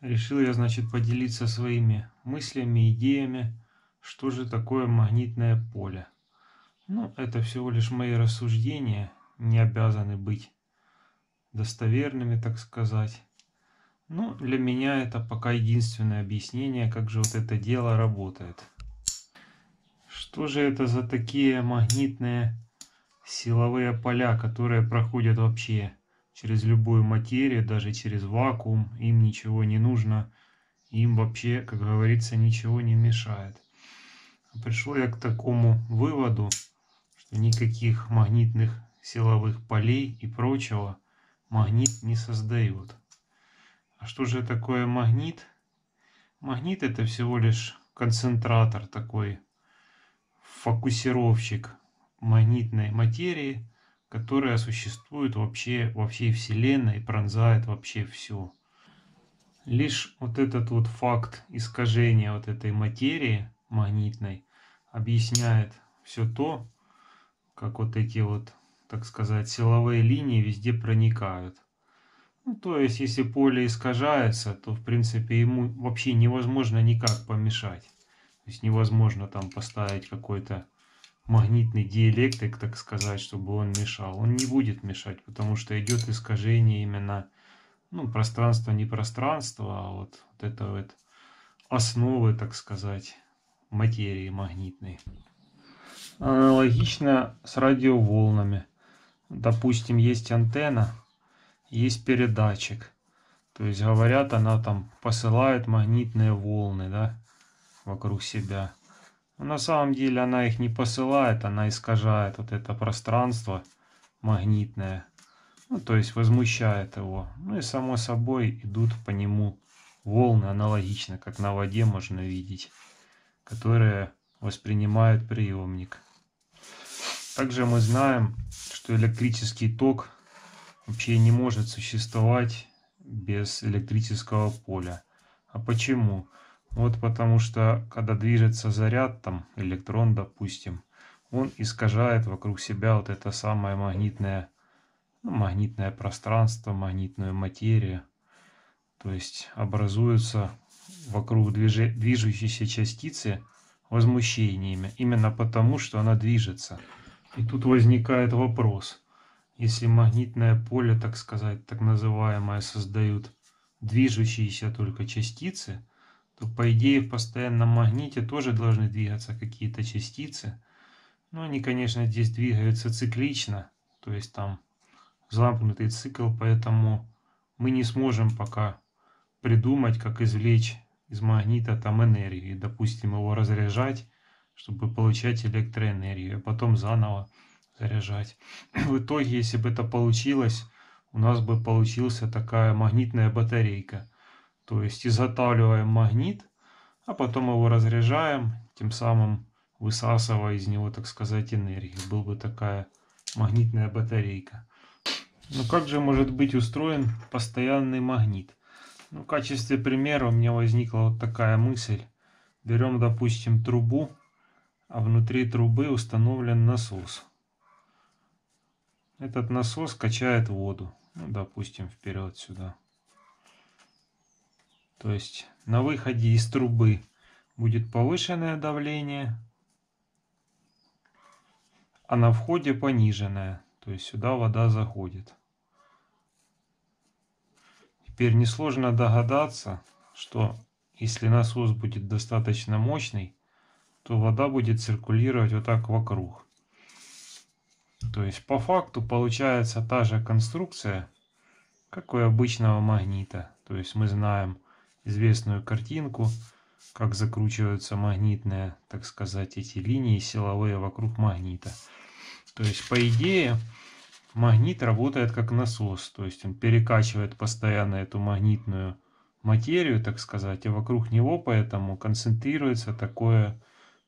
Решил я, значит, поделиться своими мыслями, идеями, что же такое магнитное поле. Ну, это всего лишь мои рассуждения, не обязаны быть достоверными, так сказать. Ну, для меня это пока единственное объяснение, как же вот это дело работает. Что же это за такие магнитные силовые поля, которые проходят вообще через любую материю, даже через вакуум, им ничего не нужно, им вообще, как говорится, ничего не мешает. Пришел я к такому выводу, что никаких магнитных силовых полей и прочего магнит не создают. А что же такое магнит? Магнит это всего лишь концентратор такой, фокусировщик магнитной материи – которая существует вообще во всей Вселенной и пронзает вообще все. Лишь вот этот вот факт искажения вот этой материи магнитной объясняет все то, как вот эти вот, так сказать, силовые линии везде проникают. Ну, то есть, если поле искажается, то, в принципе, ему вообще невозможно никак помешать. То есть, невозможно там поставить какой-то магнитный диэлектрик, так сказать, чтобы он мешал. Он не будет мешать, потому что идет искажение именно ну, пространство не пространство, а вот, вот это вот основы, так сказать, материи магнитной. Аналогично с радиоволнами. Допустим, есть антенна, есть передатчик. То есть, говорят, она там посылает магнитные волны да, вокруг себя. Ну, на самом деле она их не посылает, она искажает вот это пространство магнитное. Ну, то есть возмущает его. Ну и само собой идут по нему волны аналогично, как на воде можно видеть, которые воспринимают приемник. Также мы знаем, что электрический ток вообще не может существовать без электрического поля. А почему? Почему? Вот потому что, когда движется заряд, там, электрон, допустим, он искажает вокруг себя вот это самое магнитное, ну, магнитное пространство, магнитную материю. То есть образуются вокруг движи, движущейся частицы возмущениями, именно потому, что она движется. И тут возникает вопрос, если магнитное поле, так сказать, так называемое, создают движущиеся только частицы, то по идее в постоянном магните тоже должны двигаться какие-то частицы. Но ну, они, конечно, здесь двигаются циклично, то есть там замкнутый цикл, поэтому мы не сможем пока придумать, как извлечь из магнита там энергию, допустим, его разряжать, чтобы получать электроэнергию, а потом заново заряжать. В итоге, если бы это получилось, у нас бы получился такая магнитная батарейка. То есть изготавливаем магнит, а потом его разряжаем, тем самым высасывая из него, так сказать, энергию. Был бы такая магнитная батарейка. Но ну как же может быть устроен постоянный магнит? Ну, в качестве примера у меня возникла вот такая мысль. Берем, допустим, трубу, а внутри трубы установлен насос. Этот насос качает воду, ну, допустим, вперед сюда. То есть на выходе из трубы будет повышенное давление, а на входе пониженное. То есть сюда вода заходит. Теперь несложно догадаться, что если насос будет достаточно мощный, то вода будет циркулировать вот так вокруг. То есть по факту получается та же конструкция, как у обычного магнита. То есть мы знаем, известную картинку, как закручиваются магнитные, так сказать, эти линии силовые вокруг магнита. То есть, по идее, магнит работает как насос, то есть он перекачивает постоянно эту магнитную материю, так сказать, и вокруг него поэтому концентрируется такое,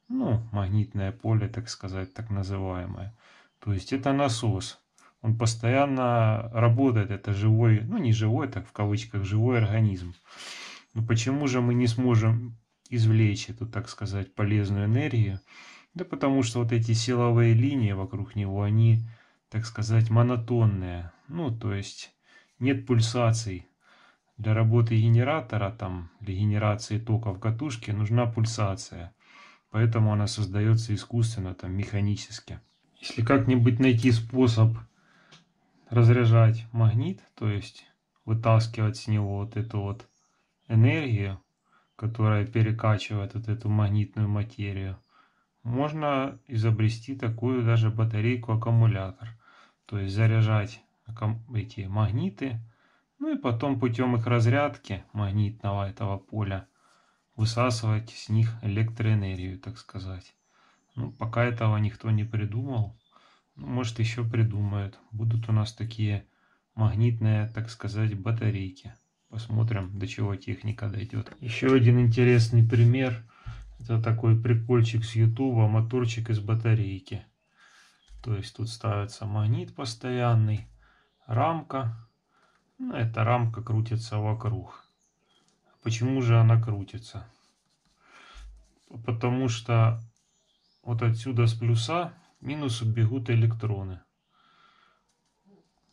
ну, магнитное поле, так сказать, так называемое. То есть это насос. Он постоянно работает, это живой, ну не живой, так в кавычках, живой организм. Но ну, почему же мы не сможем извлечь эту, так сказать, полезную энергию? Да потому что вот эти силовые линии вокруг него, они, так сказать, монотонные. Ну, то есть нет пульсаций. Для работы генератора там, для генерации тока в катушке нужна пульсация. Поэтому она создается искусственно, там, механически. Если как-нибудь найти способ разряжать магнит, то есть вытаскивать с него вот эту вот энергию, которая перекачивает вот эту магнитную материю, можно изобрести такую даже батарейку-аккумулятор. То есть заряжать эти магниты, ну и потом путем их разрядки магнитного этого поля высасывать с них электроэнергию, так сказать. Ну, пока этого никто не придумал. Ну, может, еще придумают. Будут у нас такие магнитные, так сказать, батарейки. Посмотрим, до чего техника дойдет. Еще один интересный пример. Это такой прикольчик с Ютуба, моторчик из батарейки. То есть тут ставится магнит постоянный, рамка. Ну, эта рамка крутится вокруг. Почему же она крутится? Потому что вот отсюда с плюса к минусу бегут электроны.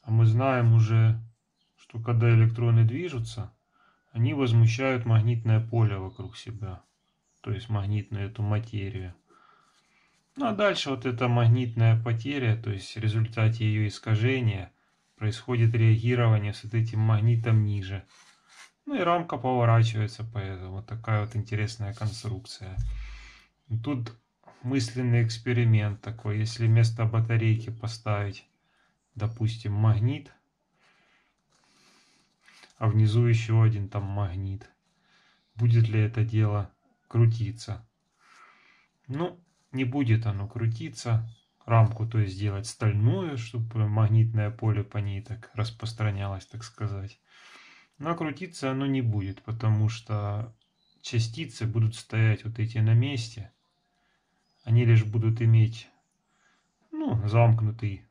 А мы знаем уже что когда электроны движутся, они возмущают магнитное поле вокруг себя, то есть магнитную эту материю. Ну а дальше вот эта магнитная потеря, то есть в результате ее искажения, происходит реагирование с этим магнитом ниже. Ну и рамка поворачивается, поэтому вот такая вот интересная конструкция. Тут мысленный эксперимент такой, если вместо батарейки поставить, допустим, магнит – а внизу еще один там магнит. Будет ли это дело крутиться? Ну, не будет оно крутиться. Рамку, то есть сделать стальную, чтобы магнитное поле по ней так распространялось, так сказать. Но крутиться оно не будет, потому что частицы будут стоять вот эти на месте. Они лишь будут иметь, ну, замкнутый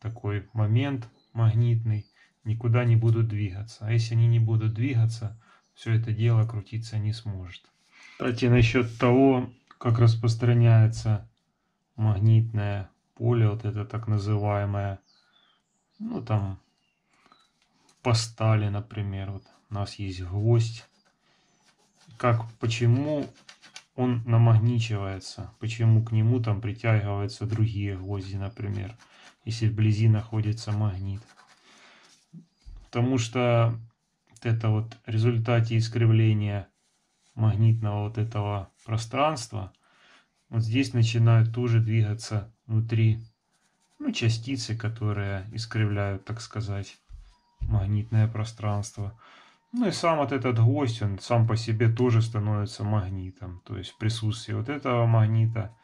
такой момент магнитный никуда не будут двигаться. А если они не будут двигаться, все это дело крутиться не сможет. Кстати, насчет того, как распространяется магнитное поле, вот это так называемое, ну там по стали, например, вот у нас есть гвоздь, как, почему он намагничивается, почему к нему там притягиваются другие гвозди, например, если вблизи находится магнит потому что вот это вот в результате искривления магнитного вот этого пространства, вот здесь начинают тоже двигаться внутри ну, частицы, которые искривляют, так сказать, магнитное пространство. Ну и сам вот этот гвоздь, он сам по себе тоже становится магнитом. То есть в присутствии вот этого магнита,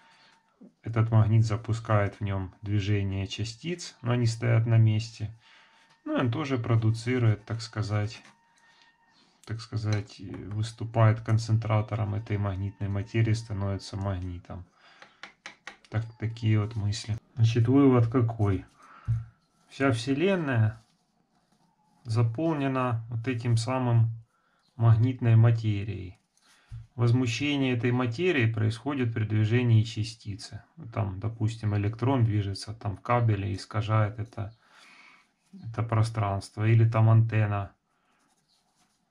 этот магнит запускает в нем движение частиц, но они стоят на месте. Ну, он тоже продуцирует, так сказать, так сказать, выступает концентратором этой магнитной материи, становится магнитом. Так, такие вот мысли. Значит, вывод какой? Вся Вселенная заполнена вот этим самым магнитной материей. Возмущение этой материи происходит при движении частицы. Там, допустим, электрон движется там в кабеле, искажает это это пространство, или там антенна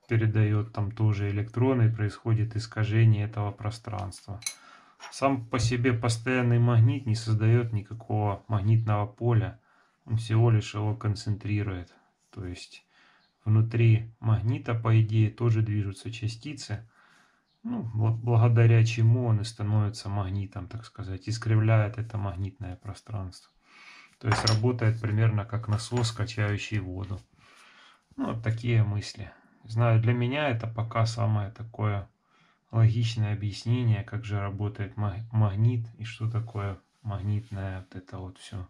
передает там тоже электроны, происходит искажение этого пространства. Сам по себе постоянный магнит не создает никакого магнитного поля, он всего лишь его концентрирует. То есть внутри магнита, по идее, тоже движутся частицы, ну, благодаря чему он и становится магнитом, так сказать, искривляет это магнитное пространство. То есть работает примерно как насос, качающий воду. Ну, вот такие мысли. Знаю, для меня это пока самое такое логичное объяснение, как же работает магнит и что такое магнитная вот это вот все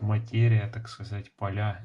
материя, так сказать, поля